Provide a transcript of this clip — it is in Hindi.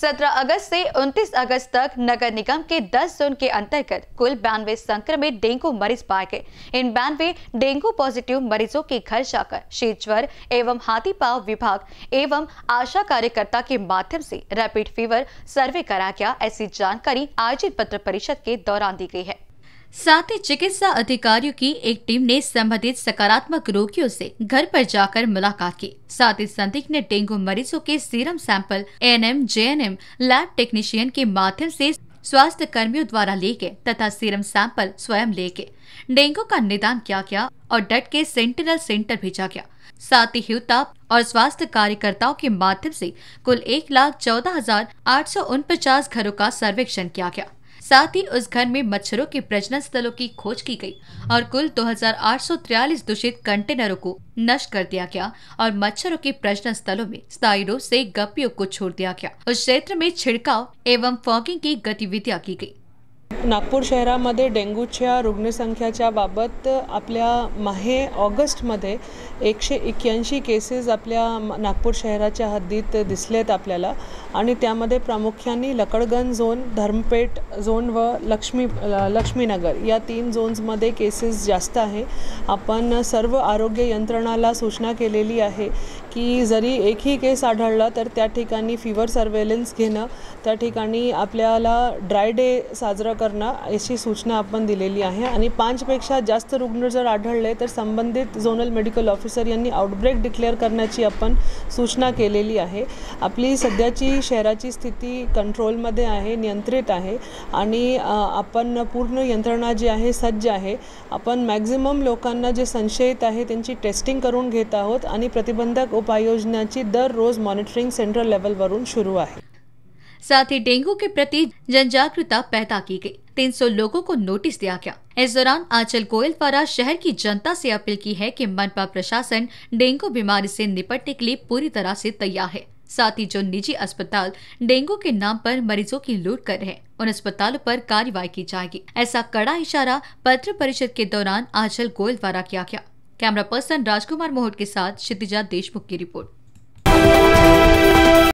17 अगस्त से 29 अगस्त तक नगर निगम के 10 जोन के अंतर्गत कुल बयानवे संक्रमित डेंगू मरीज पाए गए इन बयानवे डेंगू पॉजिटिव मरीजों के घर जाकर शीतज्वर एवं हाथी पाव विभाग एवं आशा कार्यकर्ता के माध्यम से रैपिड फीवर सर्वे कराया गया ऐसी जानकारी आयोजित पत्र परिषद के दौरान दी गई है साथ ही चिकित्सा अधिकारियों की एक टीम ने संबंधित सकारात्मक रोगियों से घर पर जाकर मुलाकात की साथ ही संदिग्ध ने डेंगू मरीजों के सीरम सैंपल एन जेएनएम लैब टेक्नीशियन के माध्यम से स्वास्थ्य कर्मियों द्वारा लेके गए तथा सीरम सैंपल स्वयं लेके गए डेंगू का निदान किया गया और डट के सेंटिनल सेंटर भेजा गया साथ ही हिताप और स्वास्थ्य कार्यकर्ताओं के माध्यम से कुल एक लाख चौदह हजार आठ सौ उनपचास घरों का सर्वेक्षण किया गया साथ ही उस घर में मच्छरों के प्रजनन स्थलों की खोज की गई और कुल दो दूषित कंटेनरों को नष्ट कर दिया गया और मच्छरों के प्रजनन स्थलों में स्टाइडो से गप्पियों को छोड़ दिया गया उस क्षेत्र में छिड़काव एवं फॉगिंग की गतिविधियां की गयी नागपूर शहरामध्ये डेंग्यूच्या रुग्णसंख्याच्या बाबत आपल्या माहे ऑगस्टमध्ये एकशे एक्क्याऐंशी केसेस आपल्या नागपूर शहराच्या हद्दीत दिसलेत आपल्याला आणि त्यामध्ये प्रामुख्याने लकडगंज झोन धर्मपेठ झोन व लक्ष्मी लक्ष्मीनगर या तीन झोन्समध्ये केसेस जास्त आहे आपण सर्व आरोग्य यंत्रणाला सूचना केलेली आहे की जरी एकही केस आढळला तर त्या ठिकाणी फिवर सर्वेलन्स घेणं त्या ठिकाणी आपल्याला ड्राय डे साजरा करणं करना अशी सूचना आपण दिलेली आहे आणि पाचपेक्षा जास्त रुग्ण जर आढळले तर संबंधित जोनल मेडिकल ऑफिसर यानी आउटब्रेक डिक्लेअर की अपन सूचना के लिए केलेली आहे आपली सध्याची शहराची स्थिती कंट्रोलमध्ये आहे नियंत्रित आहे आणि आपण पूर्ण यंत्रणा जी है सज्ज है अपन मॅक्झिमम लोकान जे संशयित है तीन टेस्टिंग करूँ घत आहोत आ प्रतिबंधक की दर रोज मॉनिटरिंग सेंट्रल लेवल वरुण शुरू है साथ ही डेंगू के प्रति जनजागृता पैदा की गई 300 लोगों को नोटिस दिया गया इस दौरान आंचल गोयल द्वारा शहर की जनता से अपील की है कि मनपा प्रशासन डेंगू बीमारी से निपटने के लिए पूरी तरह से तैयार है साथ ही जो निजी अस्पताल डेंगू के नाम पर मरीजों की लूट कर रहे हैं उन अस्पतालों पर कार्रवाई की जाएगी ऐसा कड़ा इशारा पत्र परिषद के दौरान आंचल गोयल द्वारा किया गया कैमरा पर्सन राजकुमार मोहट के साथ क्षितिजा देशमुख की रिपोर्ट